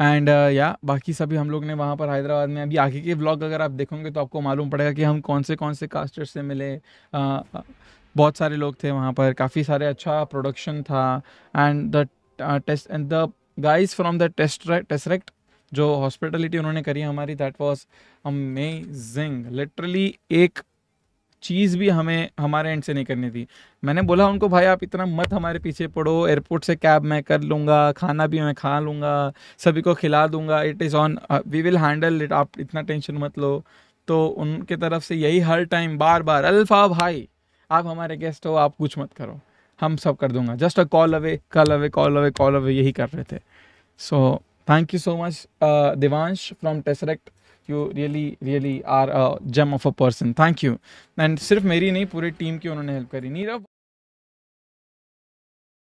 and या uh, yeah, बाकी सभी हम लोग ने वहाँ पर हैदराबाद में अभी आगे के ब्लॉग अगर आप देखोगे तो आपको मालूम पड़ेगा कि हम कौन से कौन से कास्टर्स से मिले uh, uh, बहुत सारे लोग थे वहाँ पर काफ़ी सारे अच्छा प्रोडक्शन था and the test and the guys from the test Tesseract जो हॉस्पिटलिटी उन्होंने करी हमारी दैट वॉज अमेजिंग लिटरली एक चीज़ भी हमें हमारे एंड से नहीं करनी थी मैंने बोला उनको भाई आप इतना मत हमारे पीछे पड़ो एयरपोर्ट से कैब मैं कर लूँगा खाना भी मैं खा लूँगा सभी को खिला दूँगा it is on we will handle it आप इतना टेंशन मत लो तो उनके तरफ से यही हर टाइम बार बार अल्फा भाई आप हमारे गेस्ट हो आप कुछ मत करो हम सब कर दूंगा just a call away call away call away call away यही कर रहे थे so so, thank you so much uh, from Tesseract you really really are gem of a person thank you and सिर्फ मेरी नहीं पूरी टीम की उन्होंने हेल्प करी नीरव